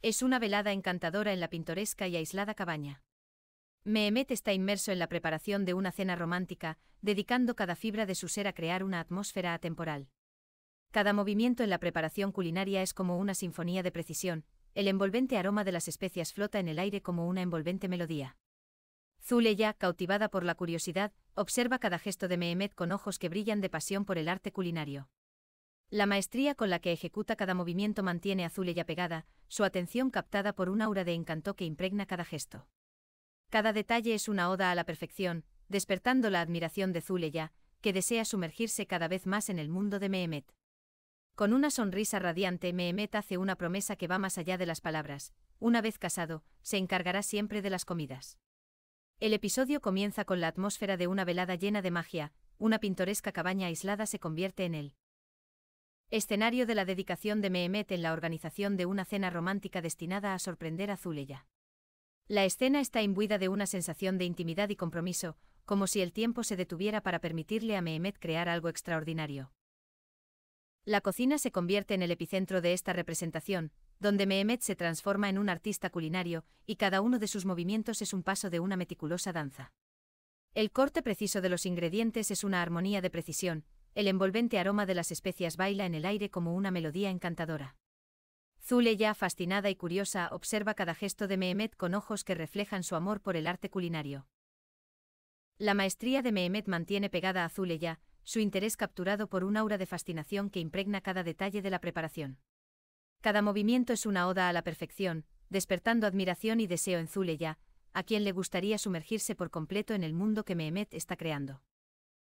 Es una velada encantadora en la pintoresca y aislada cabaña. Mehemet está inmerso en la preparación de una cena romántica, dedicando cada fibra de su ser a crear una atmósfera atemporal. Cada movimiento en la preparación culinaria es como una sinfonía de precisión, el envolvente aroma de las especias flota en el aire como una envolvente melodía. Zuleya, cautivada por la curiosidad, observa cada gesto de Mehemet con ojos que brillan de pasión por el arte culinario. La maestría con la que ejecuta cada movimiento mantiene a Zuleya pegada, su atención captada por un aura de encanto que impregna cada gesto. Cada detalle es una oda a la perfección, despertando la admiración de Zuleya, que desea sumergirse cada vez más en el mundo de Mehemet. Con una sonrisa radiante, Mehemet hace una promesa que va más allá de las palabras. Una vez casado, se encargará siempre de las comidas. El episodio comienza con la atmósfera de una velada llena de magia, una pintoresca cabaña aislada se convierte en él. Escenario de la dedicación de Mehemet en la organización de una cena romántica destinada a sorprender a Zuleya. La escena está imbuida de una sensación de intimidad y compromiso, como si el tiempo se detuviera para permitirle a Mehemet crear algo extraordinario. La cocina se convierte en el epicentro de esta representación, donde Mehemet se transforma en un artista culinario, y cada uno de sus movimientos es un paso de una meticulosa danza. El corte preciso de los ingredientes es una armonía de precisión, el envolvente aroma de las especias baila en el aire como una melodía encantadora. Zule fascinada y curiosa observa cada gesto de Mehemet con ojos que reflejan su amor por el arte culinario. La maestría de Mehemet mantiene pegada a Zuleya, su interés capturado por un aura de fascinación que impregna cada detalle de la preparación. Cada movimiento es una oda a la perfección, despertando admiración y deseo en Zuleya, a quien le gustaría sumergirse por completo en el mundo que Mehemet está creando.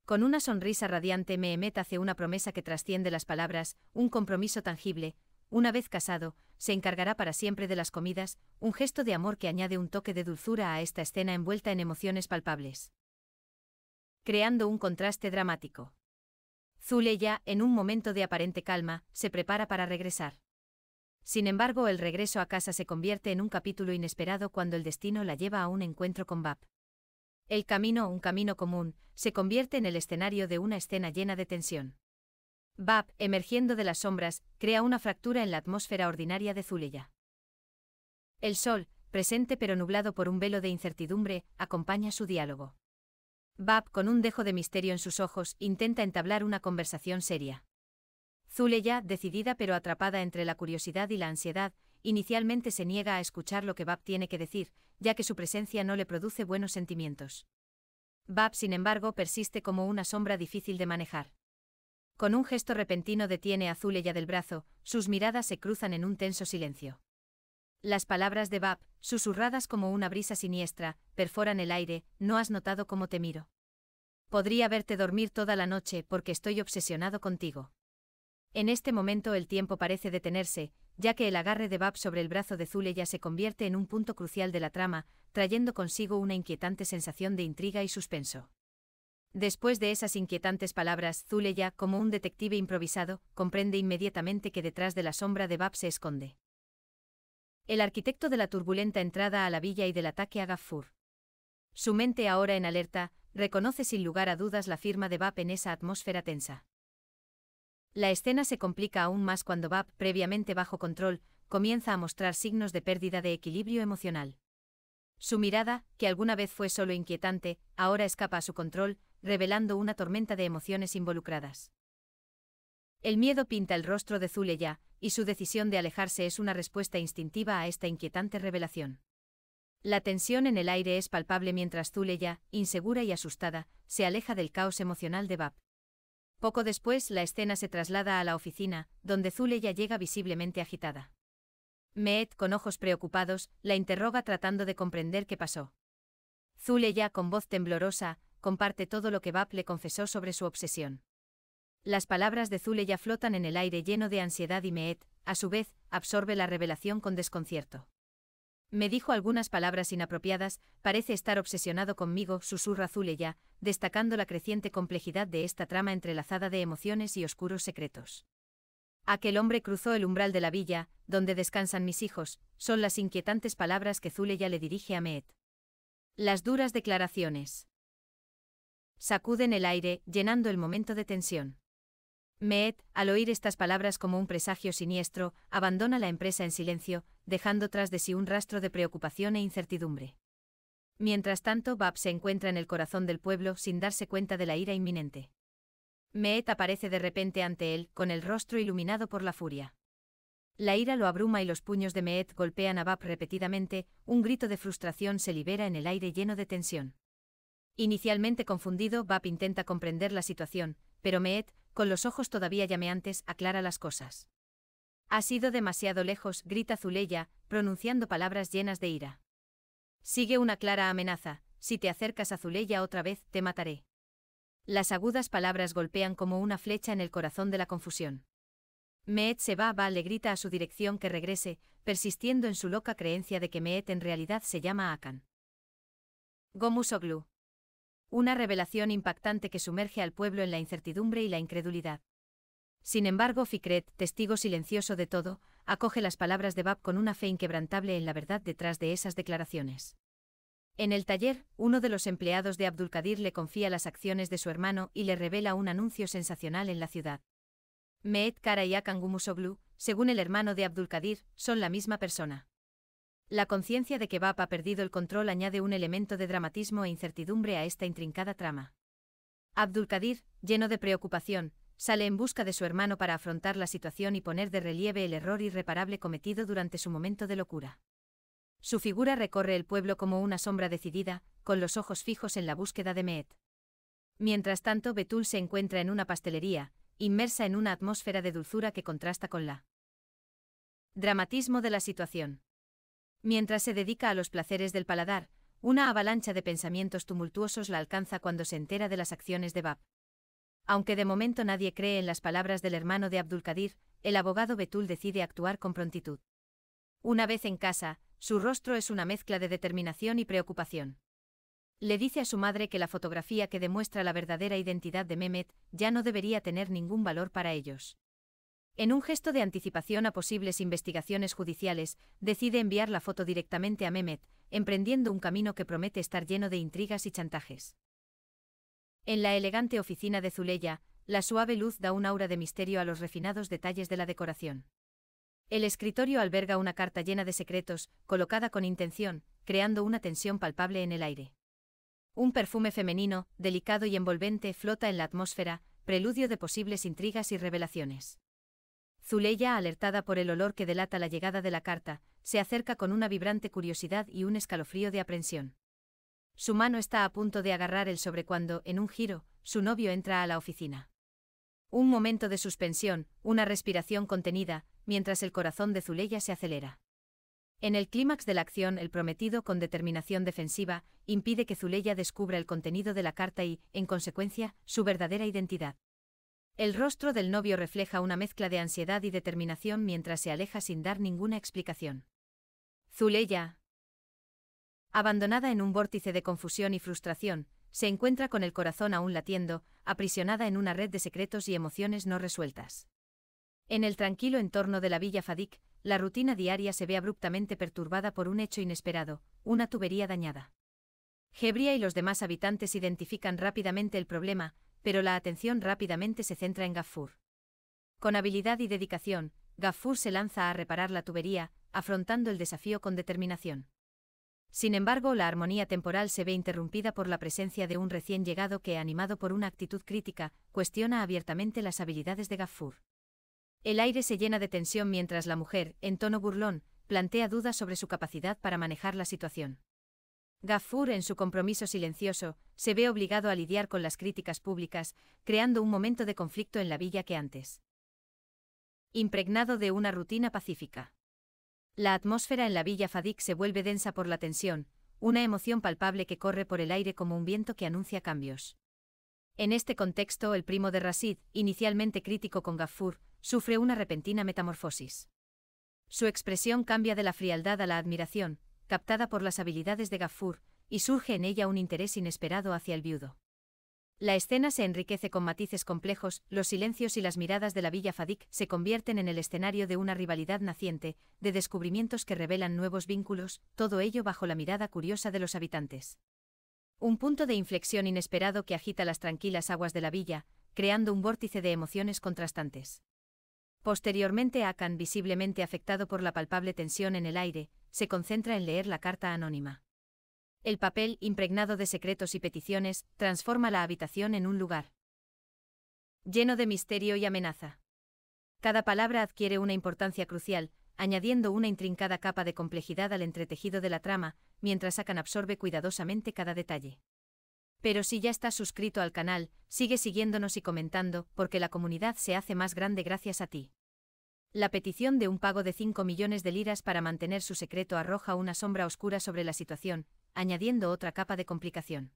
Con una sonrisa radiante Mehemet hace una promesa que trasciende las palabras, un compromiso tangible, una vez casado, se encargará para siempre de las comidas, un gesto de amor que añade un toque de dulzura a esta escena envuelta en emociones palpables. Creando un contraste dramático. Zuleya, en un momento de aparente calma, se prepara para regresar. Sin embargo, el regreso a casa se convierte en un capítulo inesperado cuando el destino la lleva a un encuentro con Bab. El camino, un camino común, se convierte en el escenario de una escena llena de tensión. Bab, emergiendo de las sombras, crea una fractura en la atmósfera ordinaria de Zuleya. El sol, presente pero nublado por un velo de incertidumbre, acompaña su diálogo. Bab, con un dejo de misterio en sus ojos, intenta entablar una conversación seria. Zuleya, decidida pero atrapada entre la curiosidad y la ansiedad, inicialmente se niega a escuchar lo que Bab tiene que decir, ya que su presencia no le produce buenos sentimientos. Bab, sin embargo, persiste como una sombra difícil de manejar. Con un gesto repentino detiene a Zuleya del brazo, sus miradas se cruzan en un tenso silencio. Las palabras de Bab, susurradas como una brisa siniestra, perforan el aire, no has notado cómo te miro. Podría verte dormir toda la noche porque estoy obsesionado contigo. En este momento el tiempo parece detenerse, ya que el agarre de Bab sobre el brazo de Zuleya se convierte en un punto crucial de la trama, trayendo consigo una inquietante sensación de intriga y suspenso. Después de esas inquietantes palabras, Zuleya, como un detective improvisado, comprende inmediatamente que detrás de la sombra de Bab se esconde. El arquitecto de la turbulenta entrada a la villa y del ataque a Gafur. Su mente ahora en alerta, reconoce sin lugar a dudas la firma de Bab en esa atmósfera tensa. La escena se complica aún más cuando Bab, previamente bajo control, comienza a mostrar signos de pérdida de equilibrio emocional. Su mirada, que alguna vez fue solo inquietante, ahora escapa a su control, revelando una tormenta de emociones involucradas. El miedo pinta el rostro de Zuleya, y su decisión de alejarse es una respuesta instintiva a esta inquietante revelación. La tensión en el aire es palpable mientras Zuleya, insegura y asustada, se aleja del caos emocional de Bab. Poco después la escena se traslada a la oficina, donde Zuleya llega visiblemente agitada. Meet, con ojos preocupados, la interroga tratando de comprender qué pasó. Zuleya, con voz temblorosa, comparte todo lo que Bab le confesó sobre su obsesión. Las palabras de Zuleya flotan en el aire lleno de ansiedad y Meet, a su vez, absorbe la revelación con desconcierto. Me dijo algunas palabras inapropiadas, parece estar obsesionado conmigo, susurra Zuleya, destacando la creciente complejidad de esta trama entrelazada de emociones y oscuros secretos. Aquel hombre cruzó el umbral de la villa, donde descansan mis hijos, son las inquietantes palabras que Zuleya le dirige a Meet. Las duras declaraciones. Sacuden el aire, llenando el momento de tensión. Mehet, al oír estas palabras como un presagio siniestro, abandona la empresa en silencio, dejando tras de sí un rastro de preocupación e incertidumbre. Mientras tanto, Bab se encuentra en el corazón del pueblo sin darse cuenta de la ira inminente. Meet aparece de repente ante él, con el rostro iluminado por la furia. La ira lo abruma y los puños de Meet golpean a Bab repetidamente, un grito de frustración se libera en el aire lleno de tensión. Inicialmente confundido, Bab intenta comprender la situación, pero Meet, con los ojos todavía llameantes, aclara las cosas. Ha sido demasiado lejos, grita Zuleya, pronunciando palabras llenas de ira. Sigue una clara amenaza, si te acercas a Zuleya otra vez, te mataré. Las agudas palabras golpean como una flecha en el corazón de la confusión. Meet se va, va, le grita a su dirección que regrese, persistiendo en su loca creencia de que Meet en realidad se llama Akan. Gomusoglu. Una revelación impactante que sumerge al pueblo en la incertidumbre y la incredulidad. Sin embargo, Fikret, testigo silencioso de todo, acoge las palabras de Bab con una fe inquebrantable en la verdad detrás de esas declaraciones. En el taller, uno de los empleados de Abdulkadir le confía las acciones de su hermano y le revela un anuncio sensacional en la ciudad. Meet Kara y según el hermano de Abdulkadir, son la misma persona. La conciencia de que Bap ha perdido el control añade un elemento de dramatismo e incertidumbre a esta intrincada trama. Abdulkadir, lleno de preocupación, sale en busca de su hermano para afrontar la situación y poner de relieve el error irreparable cometido durante su momento de locura. Su figura recorre el pueblo como una sombra decidida, con los ojos fijos en la búsqueda de Meet. Mientras tanto, Betul se encuentra en una pastelería, inmersa en una atmósfera de dulzura que contrasta con la dramatismo de la situación. Mientras se dedica a los placeres del paladar, una avalancha de pensamientos tumultuosos la alcanza cuando se entera de las acciones de Bab. Aunque de momento nadie cree en las palabras del hermano de Abdulkadir, el abogado Betul decide actuar con prontitud. Una vez en casa, su rostro es una mezcla de determinación y preocupación. Le dice a su madre que la fotografía que demuestra la verdadera identidad de Mehmet ya no debería tener ningún valor para ellos. En un gesto de anticipación a posibles investigaciones judiciales, decide enviar la foto directamente a Mehmet, emprendiendo un camino que promete estar lleno de intrigas y chantajes. En la elegante oficina de Zuleya, la suave luz da un aura de misterio a los refinados detalles de la decoración. El escritorio alberga una carta llena de secretos, colocada con intención, creando una tensión palpable en el aire. Un perfume femenino, delicado y envolvente, flota en la atmósfera, preludio de posibles intrigas y revelaciones. Zuleya, alertada por el olor que delata la llegada de la carta, se acerca con una vibrante curiosidad y un escalofrío de aprensión. Su mano está a punto de agarrar el sobre cuando, en un giro, su novio entra a la oficina. Un momento de suspensión, una respiración contenida, mientras el corazón de Zuleya se acelera. En el clímax de la acción, el prometido, con determinación defensiva, impide que Zuleya descubra el contenido de la carta y, en consecuencia, su verdadera identidad. El rostro del novio refleja una mezcla de ansiedad y determinación mientras se aleja sin dar ninguna explicación. Zuleya, abandonada en un vórtice de confusión y frustración, se encuentra con el corazón aún latiendo, aprisionada en una red de secretos y emociones no resueltas. En el tranquilo entorno de la villa Fadik, la rutina diaria se ve abruptamente perturbada por un hecho inesperado, una tubería dañada. Gebria y los demás habitantes identifican rápidamente el problema, pero la atención rápidamente se centra en Gafur. Con habilidad y dedicación, Gafur se lanza a reparar la tubería, afrontando el desafío con determinación. Sin embargo, la armonía temporal se ve interrumpida por la presencia de un recién llegado que, animado por una actitud crítica, cuestiona abiertamente las habilidades de Gafur. El aire se llena de tensión mientras la mujer, en tono burlón, plantea dudas sobre su capacidad para manejar la situación. Gafur, en su compromiso silencioso, se ve obligado a lidiar con las críticas públicas, creando un momento de conflicto en la villa que antes. Impregnado de una rutina pacífica. La atmósfera en la villa Fadik se vuelve densa por la tensión, una emoción palpable que corre por el aire como un viento que anuncia cambios. En este contexto, el primo de Rasid, inicialmente crítico con Gafur, sufre una repentina metamorfosis. Su expresión cambia de la frialdad a la admiración, captada por las habilidades de Gafur, y surge en ella un interés inesperado hacia el viudo. La escena se enriquece con matices complejos, los silencios y las miradas de la villa Fadik se convierten en el escenario de una rivalidad naciente, de descubrimientos que revelan nuevos vínculos, todo ello bajo la mirada curiosa de los habitantes. Un punto de inflexión inesperado que agita las tranquilas aguas de la villa, creando un vórtice de emociones contrastantes. Posteriormente Akan, visiblemente afectado por la palpable tensión en el aire, se concentra en leer la carta anónima. El papel, impregnado de secretos y peticiones, transforma la habitación en un lugar lleno de misterio y amenaza. Cada palabra adquiere una importancia crucial, añadiendo una intrincada capa de complejidad al entretejido de la trama, mientras Akan absorbe cuidadosamente cada detalle. Pero si ya estás suscrito al canal, sigue siguiéndonos y comentando, porque la comunidad se hace más grande gracias a ti. La petición de un pago de 5 millones de liras para mantener su secreto arroja una sombra oscura sobre la situación, añadiendo otra capa de complicación.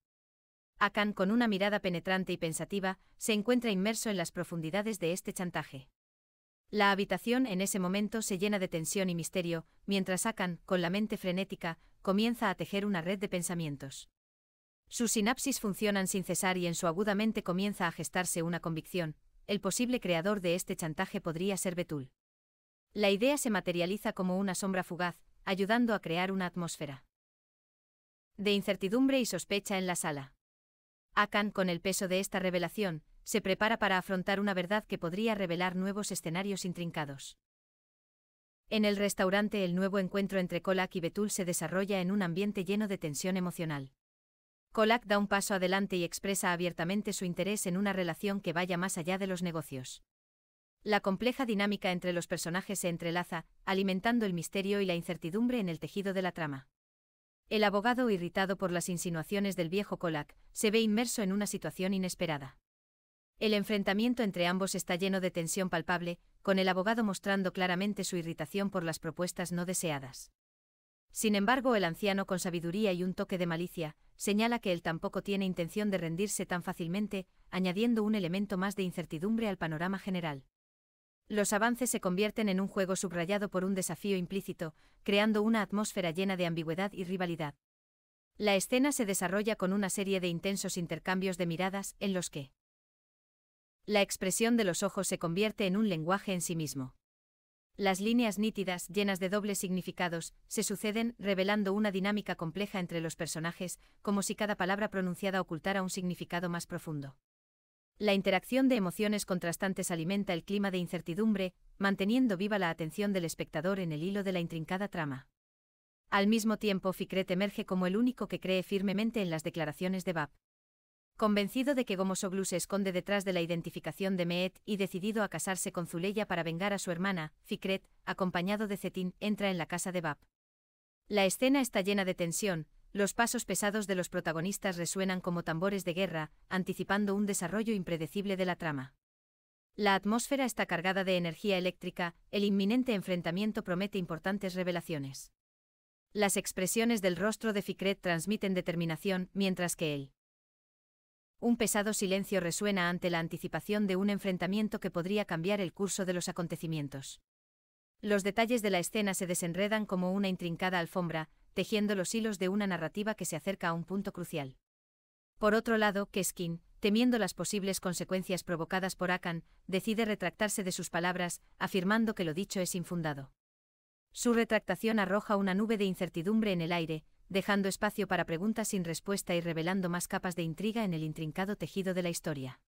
Akan, con una mirada penetrante y pensativa, se encuentra inmerso en las profundidades de este chantaje. La habitación en ese momento se llena de tensión y misterio, mientras Akan, con la mente frenética, comienza a tejer una red de pensamientos. Sus sinapsis funcionan sin cesar y en su aguda mente comienza a gestarse una convicción, el posible creador de este chantaje podría ser Betul. La idea se materializa como una sombra fugaz, ayudando a crear una atmósfera de incertidumbre y sospecha en la sala. Akan, con el peso de esta revelación, se prepara para afrontar una verdad que podría revelar nuevos escenarios intrincados. En el restaurante el nuevo encuentro entre Kolak y Betul se desarrolla en un ambiente lleno de tensión emocional. Kolak da un paso adelante y expresa abiertamente su interés en una relación que vaya más allá de los negocios. La compleja dinámica entre los personajes se entrelaza, alimentando el misterio y la incertidumbre en el tejido de la trama. El abogado, irritado por las insinuaciones del viejo Colac, se ve inmerso en una situación inesperada. El enfrentamiento entre ambos está lleno de tensión palpable, con el abogado mostrando claramente su irritación por las propuestas no deseadas. Sin embargo, el anciano con sabiduría y un toque de malicia, señala que él tampoco tiene intención de rendirse tan fácilmente, añadiendo un elemento más de incertidumbre al panorama general. Los avances se convierten en un juego subrayado por un desafío implícito, creando una atmósfera llena de ambigüedad y rivalidad. La escena se desarrolla con una serie de intensos intercambios de miradas en los que la expresión de los ojos se convierte en un lenguaje en sí mismo. Las líneas nítidas, llenas de dobles significados, se suceden, revelando una dinámica compleja entre los personajes, como si cada palabra pronunciada ocultara un significado más profundo. La interacción de emociones contrastantes alimenta el clima de incertidumbre, manteniendo viva la atención del espectador en el hilo de la intrincada trama. Al mismo tiempo, Fikret emerge como el único que cree firmemente en las declaraciones de Bab. Convencido de que Gomosoglu se esconde detrás de la identificación de Meet y decidido a casarse con Zuleya para vengar a su hermana, Fikret, acompañado de Cetin, entra en la casa de Bab. La escena está llena de tensión, los pasos pesados de los protagonistas resuenan como tambores de guerra, anticipando un desarrollo impredecible de la trama. La atmósfera está cargada de energía eléctrica, el inminente enfrentamiento promete importantes revelaciones. Las expresiones del rostro de Ficret transmiten determinación, mientras que él. Un pesado silencio resuena ante la anticipación de un enfrentamiento que podría cambiar el curso de los acontecimientos. Los detalles de la escena se desenredan como una intrincada alfombra, tejiendo los hilos de una narrativa que se acerca a un punto crucial. Por otro lado, Keskin, temiendo las posibles consecuencias provocadas por Akan, decide retractarse de sus palabras, afirmando que lo dicho es infundado. Su retractación arroja una nube de incertidumbre en el aire, dejando espacio para preguntas sin respuesta y revelando más capas de intriga en el intrincado tejido de la historia.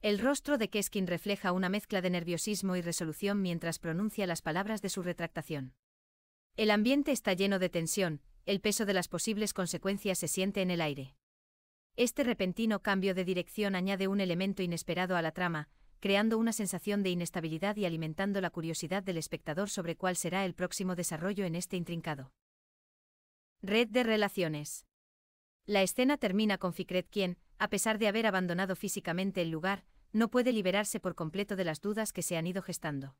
El rostro de Keskin refleja una mezcla de nerviosismo y resolución mientras pronuncia las palabras de su retractación. El ambiente está lleno de tensión, el peso de las posibles consecuencias se siente en el aire. Este repentino cambio de dirección añade un elemento inesperado a la trama, creando una sensación de inestabilidad y alimentando la curiosidad del espectador sobre cuál será el próximo desarrollo en este intrincado. Red de relaciones. La escena termina con Fikret quien, a pesar de haber abandonado físicamente el lugar, no puede liberarse por completo de las dudas que se han ido gestando.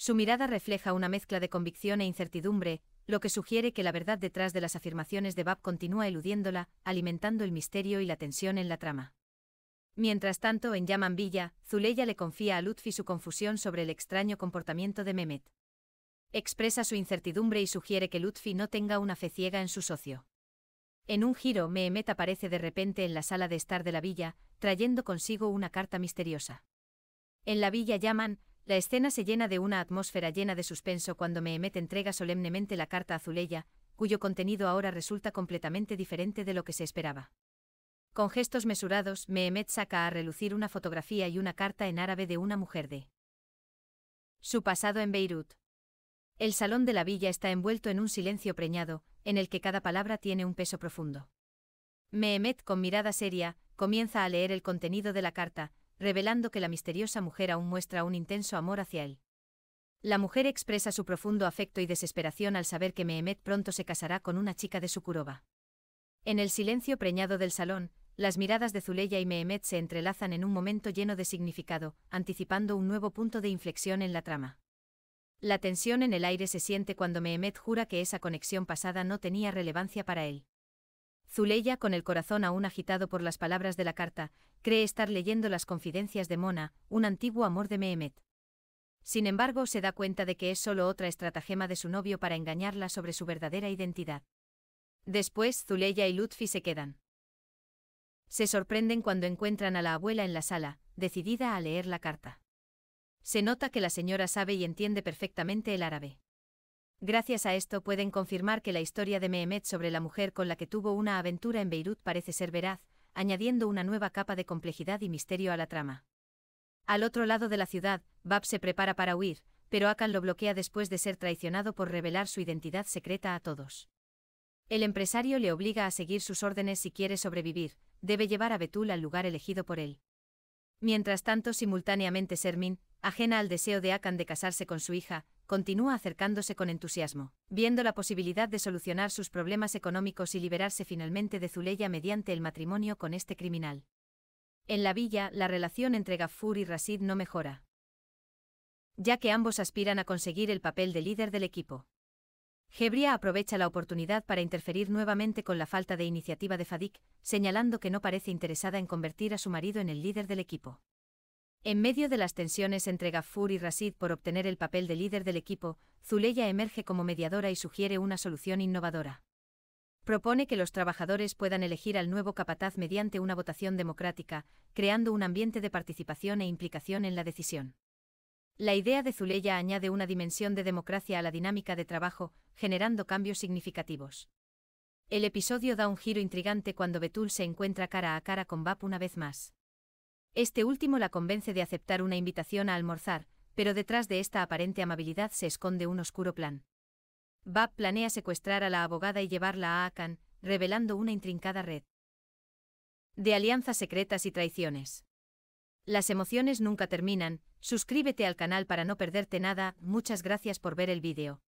Su mirada refleja una mezcla de convicción e incertidumbre, lo que sugiere que la verdad detrás de las afirmaciones de Bab continúa eludiéndola, alimentando el misterio y la tensión en la trama. Mientras tanto, en Yaman Villa, Zuleya le confía a Lutfi su confusión sobre el extraño comportamiento de Mehmet. Expresa su incertidumbre y sugiere que Lutfi no tenga una fe ciega en su socio. En un giro, Mehmet aparece de repente en la sala de estar de la villa, trayendo consigo una carta misteriosa. En la villa Yaman, la escena se llena de una atmósfera llena de suspenso cuando Mehemet entrega solemnemente la carta azuleya, cuyo contenido ahora resulta completamente diferente de lo que se esperaba. Con gestos mesurados, Mehemet saca a relucir una fotografía y una carta en árabe de una mujer de su pasado en Beirut. El salón de la villa está envuelto en un silencio preñado, en el que cada palabra tiene un peso profundo. Mehemet, con mirada seria, comienza a leer el contenido de la carta, revelando que la misteriosa mujer aún muestra un intenso amor hacia él. La mujer expresa su profundo afecto y desesperación al saber que mehemet pronto se casará con una chica de su curoba. En el silencio preñado del salón, las miradas de Zuleya y Mehemet se entrelazan en un momento lleno de significado, anticipando un nuevo punto de inflexión en la trama. La tensión en el aire se siente cuando Mehemet jura que esa conexión pasada no tenía relevancia para él. Zuleya, con el corazón aún agitado por las palabras de la carta, cree estar leyendo las confidencias de Mona, un antiguo amor de Mehemet. Sin embargo, se da cuenta de que es solo otra estratagema de su novio para engañarla sobre su verdadera identidad. Después, Zuleya y Lutfi se quedan. Se sorprenden cuando encuentran a la abuela en la sala, decidida a leer la carta. Se nota que la señora sabe y entiende perfectamente el árabe. Gracias a esto pueden confirmar que la historia de Mehemet sobre la mujer con la que tuvo una aventura en Beirut parece ser veraz, añadiendo una nueva capa de complejidad y misterio a la trama. Al otro lado de la ciudad, Bab se prepara para huir, pero Akan lo bloquea después de ser traicionado por revelar su identidad secreta a todos. El empresario le obliga a seguir sus órdenes si quiere sobrevivir, debe llevar a Betul al lugar elegido por él. Mientras tanto, simultáneamente Sermin, ajena al deseo de Akan de casarse con su hija, continúa acercándose con entusiasmo, viendo la posibilidad de solucionar sus problemas económicos y liberarse finalmente de Zuleya mediante el matrimonio con este criminal. En la villa, la relación entre Gafur y Rasid no mejora, ya que ambos aspiran a conseguir el papel de líder del equipo. Hebria aprovecha la oportunidad para interferir nuevamente con la falta de iniciativa de Fadik, señalando que no parece interesada en convertir a su marido en el líder del equipo. En medio de las tensiones entre Gafur y Rasid por obtener el papel de líder del equipo, Zuleya emerge como mediadora y sugiere una solución innovadora. Propone que los trabajadores puedan elegir al nuevo capataz mediante una votación democrática, creando un ambiente de participación e implicación en la decisión. La idea de Zuleya añade una dimensión de democracia a la dinámica de trabajo, generando cambios significativos. El episodio da un giro intrigante cuando Betul se encuentra cara a cara con Bap una vez más. Este último la convence de aceptar una invitación a almorzar, pero detrás de esta aparente amabilidad se esconde un oscuro plan. Bab planea secuestrar a la abogada y llevarla a Akan, revelando una intrincada red de alianzas secretas y traiciones. Las emociones nunca terminan, suscríbete al canal para no perderte nada, muchas gracias por ver el vídeo.